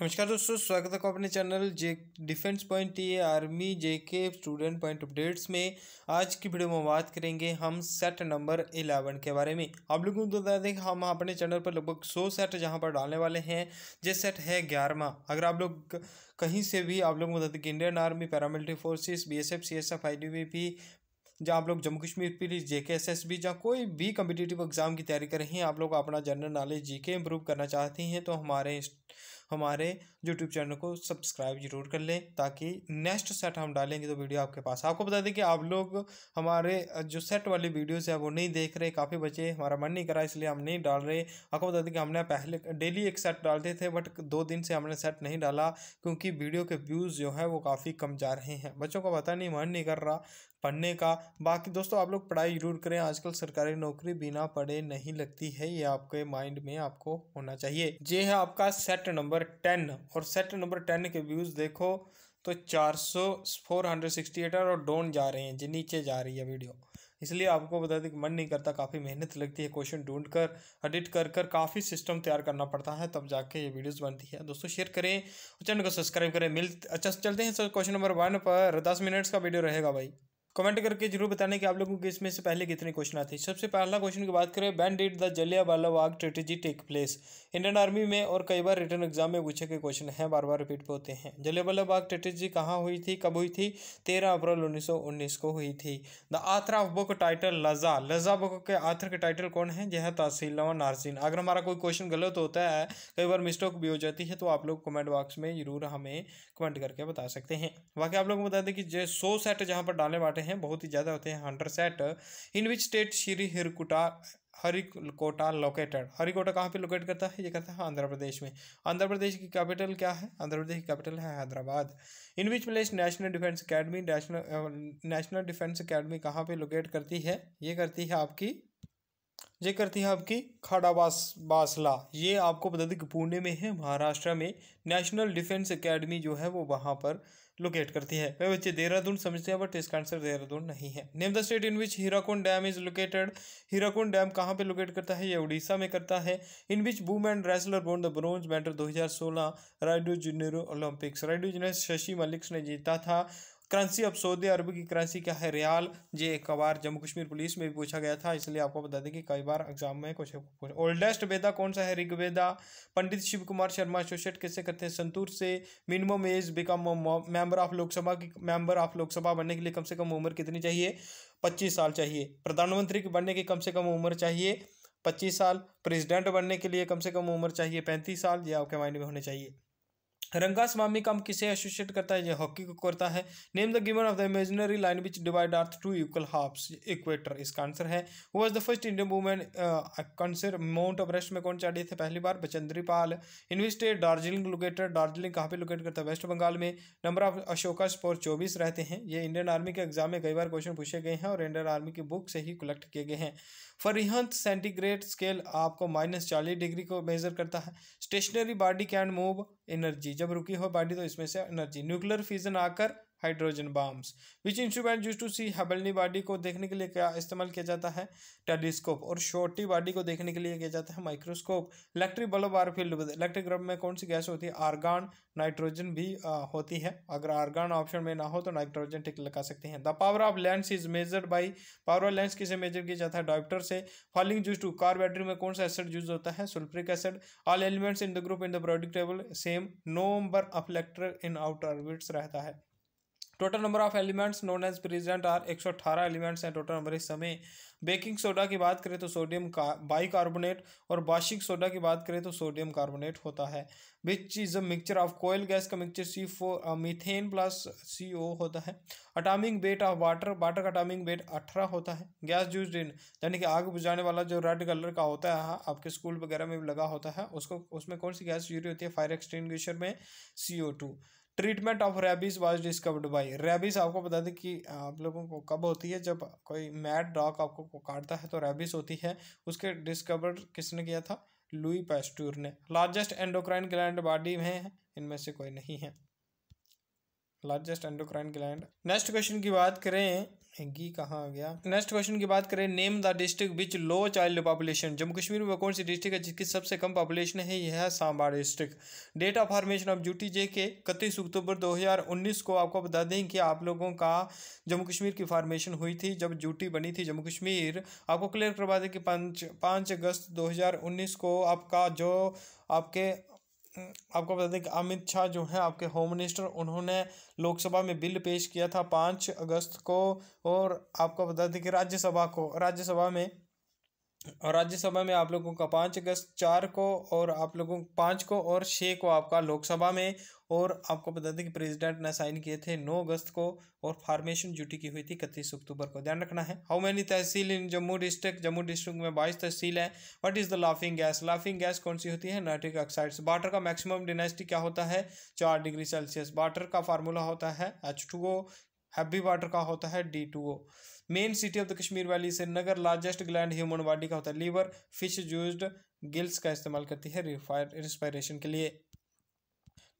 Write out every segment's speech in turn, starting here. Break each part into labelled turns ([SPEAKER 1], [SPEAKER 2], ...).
[SPEAKER 1] नमस्कार दोस्तों स्वागत है अपने channel J defence point T army J K student point updates में आज की वीडियो में बात करेंगे हम सेट नंबर इलेवन के बारे में आप लोगों को बता दें कि हम अपने चैनल पर लगभग सौ सेट जहां पर डालने वाले हैं जे सेट है ग्यारहवा अगर आप लोग कहीं से भी आप लोग बता दें कि Indian army paramilitary forces B S F C S F I D P जहाँ आप लोग जम्मू कश्मीर पुलिस जे के एस एस बी जहाँ कोई भी कम्पिटेटिव एग्जाम की तैयारी कर रहे हैं आप लोग अपना जनरल नॉलेज जी के इम्प्रूव करना चाहते हैं तो हमारे हमारे यूट्यूब चैनल को सब्सक्राइब जरूर कर लें ताकि नेक्स्ट सेट हम डालेंगे तो वीडियो आपके पास आपको बता दें कि आप लोग हमारे जो सेट वाली वीडियोज़ है वो नहीं देख रहे काफ़ी बचे हमारा मन नहीं करा इसलिए हम नहीं डाल रहे आपको बता दें कि हमने पहले डेली एक सेट डालते थे बट दो दिन से हमने सेट नहीं डाला क्योंकि वीडियो के व्यूज़ जो है वो काफ़ी कम जा रहे हैं बच्चों को पता नहीं मन नहीं कर रहा पढ़ने का बाकी दोस्तों आप लोग पढ़ाई जरूर करें आजकल सरकारी नौकरी बिना पढ़े नहीं लगती है ये आपके माइंड में आपको होना चाहिए ये है आपका सेट नंबर टेन और सेट नंबर टेन के व्यूज़ देखो तो चार सौ फोर हंड्रेड सिक्सटी एट और डोन जा रहे हैं जी नीचे जा रही है वीडियो इसलिए आपको बता दें कि मन नहीं करता काफ़ी मेहनत लगती है क्वेश्चन ढूंढ कर एडिट कर कर काफ़ी सिस्टम तैयार करना पड़ता है तब जाके ये वीडियोस बनती है दोस्तों शेयर करें और चैनल को सब्सक्राइब करें मिल अच्छा चलते हैं सर क्वेश्चन नंबर वन पर दस मिनट्स का वीडियो रहेगा भाई कमेंट करके जरूर बताने कि आप लोगों के इसमें से पहले कितने क्वेश्चन आते हैं सबसे पहला क्वेश्चन की बात करें बैन डेट द वाला बाग strategy take place Indian army में और कई बार रिटर्न एग्जाम में पूछे गए क्वेश्चन हैं बार बार रिपीट होते हैं वाला बाग ट्रेटेजी कहाँ हुई थी कब हुई थी तेरह अप्रैल उन्नीस को हुई थी the author of book title Lajja Lajja book के आथर के टाइटल कौन है यह तहसील नारसिन अगर हमारा कोई क्वेश्चन गलत होता है कई बार मिस्टेक भी हो जाती है तो आप लोग कमेंट बॉक्स में जरूर हमें कमेंट करके बता सकते हैं बाकी आप लोग को बता दें कि जो सौ सेट जहाँ पर डालने बांटे हैं बहुत ही ज़्यादा होते हैं hundred set in which state Sriharikota Harikota located Harikota कहाँ पे लोकेट करता है ये करता है आंध्र प्रदेश में आंध्र प्रदेश की कैपिटल क्या है आंध्र प्रदेश की कैपिटल है Hyderabad in which place national defence academy national national defence academy कहाँ पे लोकेट करती है ये करती है आपकी ये करती है आपकी खाड़ाबास बासला ये आपको बता दें कि पुणे में है महाराष्ट्र में नेशनल डिफेंस अकेडमी जो है वो वहाँ पर लोकेट करती है वह बच्चे देहरादून समझते हैं बट इसका आंसर देहरादून नहीं है name the state in which Hirakud dam is located Hirakud dam कहाँ पे लोकेट करता है ये उड़ीसा में करता है in which women and wrestler won the bronze medal दो हजार सोलह Rio junior Olympics Rio junior Shashi मलिक्स ने जीता था करंसी अब सऊदी अरब की करंसी क्या है रियाल ये एक बार जम्मू कश्मीर पुलिस में भी पूछा गया था इसलिए आपको बता दें कि कई बार एग्जाम में क्वेश्चन ओल्डेस्ट वेदा कौन सा है ऋग्वेदा पंडित शिव कुमार शर्मा एसोसिएट कैसे करते हैं संतूर से minimum age become member of Lok Sabha की मेंबर ऑफ लोकसभा बनने के लिए कम से कम उम्र कितनी चाहिए पच्चीस साल चाहिए प्रधानमंत्री के बनने की कम से कम उम्र चाहिए पच्चीस साल प्रेसिडेंट बनने के लिए कम से कम उम्र चाहिए पैंतीस साल ये आपके माइंड में होने चाहिए रंगा स्वामी काम किसे एसोसिएट करता है यह हॉकी को करता है name the given of the imaginary line which divide earth two equal halves equator इसका आंसर है वो was the first Indian woman conquer Mount Everest में कौन चढ़ी थे पहली बार बचंद्री पाल इन्वेस्टेड दार्जिलिंग लोकेटेड दार्जिलिंग कहाँ पे लोकेट करता है वेस्ट बंगाल में नंबर ऑफ अशोका स्पोर चौबीस रहते हैं ये इंडियन आर्मी के एग्जाम में कई बार क्वेश्चन पूछे गए हैं और इंडियन आर्मी की बुक से ही कलेक्ट किए गए हैं फरिहंत सेंटीग्रेड स्केल आपको माइनस चालीस डिग्री को मेजर करता है stationary body can move energy जब रुकी हो बॉडी तो इसमें से एनर्जी न्यूक्लियर फ्यूजन आकर hydrogen bombs which instrument use to see हबलनी बॉडी को देखने के लिए क्या इस्तेमाल किया जाता है टेलीस्कोप और छोटी बॉडी को देखने के लिए किया जाता है microscope electric bulb are filled electric bulb में कौन सी गैस होती है आर्गान नाइट्रोजन भी आ, होती है अगर आर्गान ऑप्शन में ना हो तो नाइट्रोजन टिक लगा सकते हैं the power of lens is measured by power of lens किसे मेजर किया जाता है डॉक्टर से falling use to car battery में कौन सा एसिड यूज होता है sulphuric acid all elements in the group in the periodic table same no number of electrons in outer रहता है total number of elements known as present are 118 elements हैं total number इस समय बेकिंग सोडा की बात करें तो सोडियम का कार्बोनेट और बाशिक सोडा की बात करें तो सोडियम कार्बोनेट होता है which is a mixture of coal gas का mixture C four methane plus C O होता है atomic weight of water water का अटामिक वेट अठारह होता है गैस जूस डिन यानी कि आग बुझाने वाला जो रेड कलर का होता है हाँ, आपके स्कूल वगैरह में भी लगा होता है उसको उसमें कौन सी गैस यूरी होती है फायर एक्सटिंग में C O two treatment of rabies was discovered by rabies आपको बता दें कि आप लोगों को कब होती है जब कोई मैड डॉग आपको काटता है तो रेबीज होती है उसके डिस्कवर किसने किया था लुई पैस्टूर ने लार्जेस्ट एंडोक्राइन ग्लैंड बॉडी में है इनमें से कोई नहीं है largest endocrine gland next question की बात करें घी कहाँ आ गया नेक्स्ट क्वेश्चन की बात करें name the district which low child population Jammu Kashmir में कौन सी डिस्ट्रिक्ट है जिसकी सबसे कम पॉपुलेशन है यह है Samba district date of formation of UT J K इकतीस अक्टूबर 2019 को आपको बता दें कि आप लोगों का जम्मू कश्मीर की फॉर्मेशन हुई थी जब ड्यूटी बनी थी जम्मू कश्मीर आपको क्लियर करवा दें कि पाँच पाँच अगस्त दो को आपका जो आपके आपको बता दें कि अमित शाह जो हैं आपके होम मिनिस्टर उन्होंने लोकसभा में बिल पेश किया था पाँच अगस्त को और आपको बता दें कि राज्यसभा को राज्यसभा में और राज्यसभा में आप लोगों का पाँच अगस्त चार को और आप लोगों पाँच को और छः को आपका लोकसभा में और आपको बता दें कि प्रेसिडेंट ने साइन किए थे नौ अगस्त को और फार्मेशन ड्यूटी की हुई थी इकतीस अक्टूबर को ध्यान रखना है how many tehsil in Jammu district Jammu district में बाईस तहसील है what is the laughing gas laughing gas कौन सी होती है नाइट्रिक ऑक्साइड्स वाटर का मैक्सिमम डिनेस्टी क्या होता है चार डिग्री सेल्सियस वाटर का फार्मूला होता है H two O heavy water का होता है D two O main city of the Kashmir valley Srinagar largest gland human body का होता है लीवर फिश जूज गिल्स का इस्तेमाल करती है रिस्पायरेशन के लिए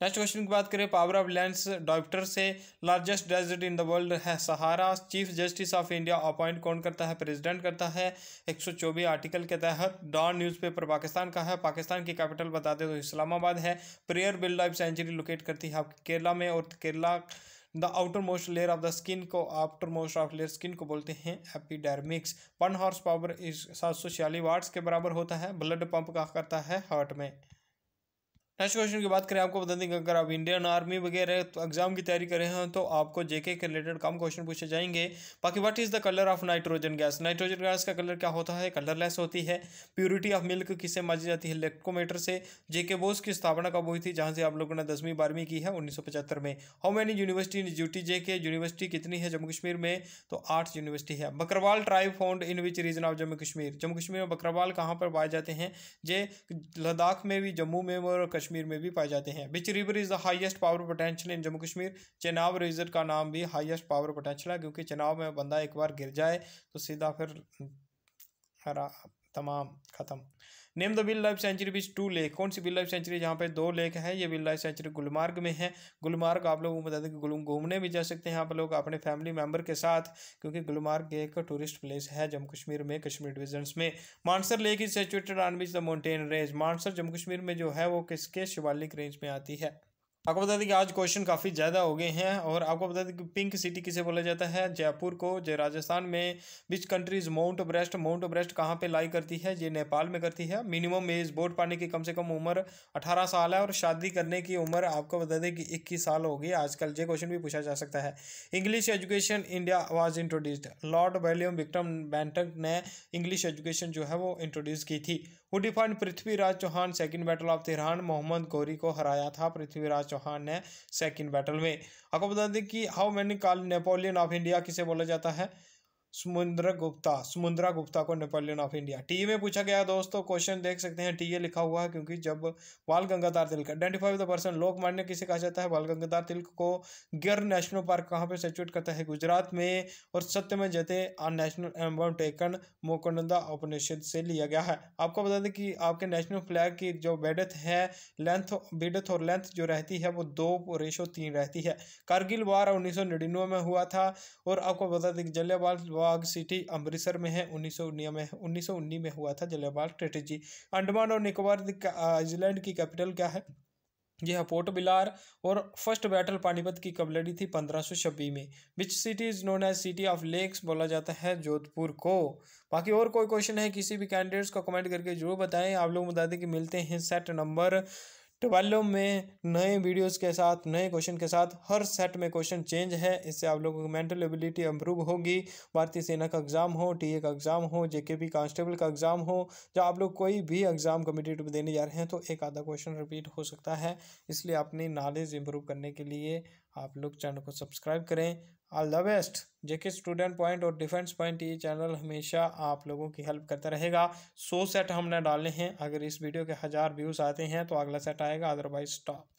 [SPEAKER 1] नेक्स्ट क्वेश्चन की बात करें पावर ऑफ लैंड्स डॉक्टर से largest desert in the world है Sahara chief justice of India appoint कौन करता है प्रेसिडेंट करता है 124 आर्टिकल के तहत डॉन न्यूज़पेपर पाकिस्तान का है पाकिस्तान की कैपिटल बता दें तो इस्लामाबाद है Periyar wildlife sanctuary locate करती है आपकी केरला में और Kerala the outermost layer of the skin को outermost of layer skin को बोलते हैं एपिडर्मिक्स वन हॉर्स पावर इस सात सौ छियालीस वाट्स के बराबर होता है ब्लड पंप का करता है हार्ट में नेक्स्ट क्वेश्चन की बात करें आपको बता दें अगर आप इंडियन आर्मी वगैरह तो एग्जाम की तैयारी कर रहे हैं तो आपको जेके के रिलेटेड कम क्वेश्चन पूछे जाएंगे बाकी what is the colour of nitrogen gas nitrogen gas का कलर क्या होता है कलरलेस होती है प्योरिटी ऑफ मिल्क किससे माजी जाती है इलेक्ट्रोमीटर से जेके बोस की स्थापना कब हुई थी जहाँ से आप लोगों ने दसवीं बारहवीं की है उन्नीस में how many university in UT J K university कितनी है जम्मू कश्मीर में तो आठ यूनिवर्सिटी है Bakarwal tribe found in which region of Jammu Kashmir Jammu Kashmir में बकरवाल कहाँ पर पाए जाते हैं जे लद्दाख में भी जम्मू में और कश्मीर में भी पाए जाते हैं which river is the highest power potential in Jammu Kashmir Chenab रिजर का नाम भी हाइस्ट पावर पोटेंशियल है क्योंकि चेनाब में बंदा एक बार गिर जाए तो सीधा फिर हरा तमाम ख़त्म name the wildlife sanctuary which to lake कौन सी विल लाइफ सेंचुरी जहाँ पे दो लेक है ये विल लाइफ सेंचुरी गुलमार्ग में है गुलमार्ग आप लोगों को बता दें कि घूमने भी जा सकते हैं आप लोग अपने फैमिली मेम्बर के साथ क्योंकि गुलमार्ग एक टूरिस्ट प्लेस है जम्मू कश्मीर में कश्मीर डिविजन में Mansar lake is situated on which the mountain range Mansar Jammu Kashmir में जो है वो किसके शिवालिक रेंज में आती है आपको बता दें कि आज क्वेश्चन काफ़ी ज़्यादा हो गए हैं और आपको बता दें कि पिंक सिटी किसे बोला जाता है जयपुर को जय राजस्थान में which countries Mount Everest Mount Everest कहाँ पे लाई करती है ये नेपाल में करती है मिनिमम एज वोट पाने की कम से कम उम्र अठारह साल है और शादी करने की उम्र आपको बता दें कि इक्कीस साल होगी आजकल ये क्वेश्चन भी पूछा जा सकता है English education India was introduced Lord William विक्रम बैंटक ने इंग्लिश एजुकेशन जो है वो इंट्रोड्यूस की थी define Prithviraj Chauhan second battle of Tarain Mohammad Ghori को हराया था पृथ्वीराज चौहान ने सेकंड बैटल में आपको बता दें कि how many call Napoleon of India किसे बोला जाता है सुमुंद्र गुप्ता सुमुंद्रा गुप्ता को नेपोलियन ऑफ इंडिया टी में पूछा गया दोस्तों क्वेश्चन देख सकते हैं टी ए लिखा हुआ है क्योंकि जब Bal Gangadhar Tilak identify the person Lokmanya किसे कहा जाता है बाल गंगाधर तिलक को गिर नेशनल पार्क कहाँ पे सिचुएट करता है गुजरात में और सत्य में जते आ नेशनल एम्बम टेकन मोकनंदा उपनिषद से लिया गया है आपको बता दें कि आपके नेशनल फ्लैग की जो बेडथ है लेंथ बेडथ और लेंथ जो रहती है वो दो रेशो तीन रहती है कारगिल वार उन्नीस में हुआ था और आपको बता दें कि जलियावाल बाग सिटी अमृतसर में है उन्नीस में उन्नीस में हुआ था जलियांवाला स्ट्रेटेजी अंडमान और निकोबार आइजलैंड की कैपिटल क्या है यह पोर्ट बिलार और फर्स्ट बैटल पानीपत की कब लड़ी थी पंद्रह सौ छब्बीस में which city is known as city of lakes बोला जाता है जोधपुर को बाकी और कोई क्वेश्चन है किसी भी कैंडिडेट्स को कमेंट करके जरूर बताएं आप लोग बता दें कि मिलते हैं सेट नंबर ट्वेल्व में नए वीडियोस के साथ नए क्वेश्चन के साथ हर सेट में क्वेश्चन चेंज है इससे आप लोगों की मेंटल एबिलिटी इम्प्रूव होगी भारतीय सेना का एग्ज़ाम हो टीए का एग्ज़ाम हो पी कांस्टेबल का एग्ज़ाम हो जब आप लोग कोई भी एग्ज़ाम कम्पिटेटिव देने जा रहे हैं तो एक आधा क्वेश्चन रिपीट हो सकता है इसलिए अपनी नॉलेज इम्प्रूव करने के लिए आप लोग चैनल को सब्सक्राइब करें all the best J K student point और डिफेंस पॉइंट ये चैनल हमेशा आप लोगों की हेल्प करता रहेगा सो सेट हमने डाले हैं अगर इस वीडियो के हज़ार व्यूज़ आते हैं तो अगला सेट आएगा अदरवाइज स्टॉप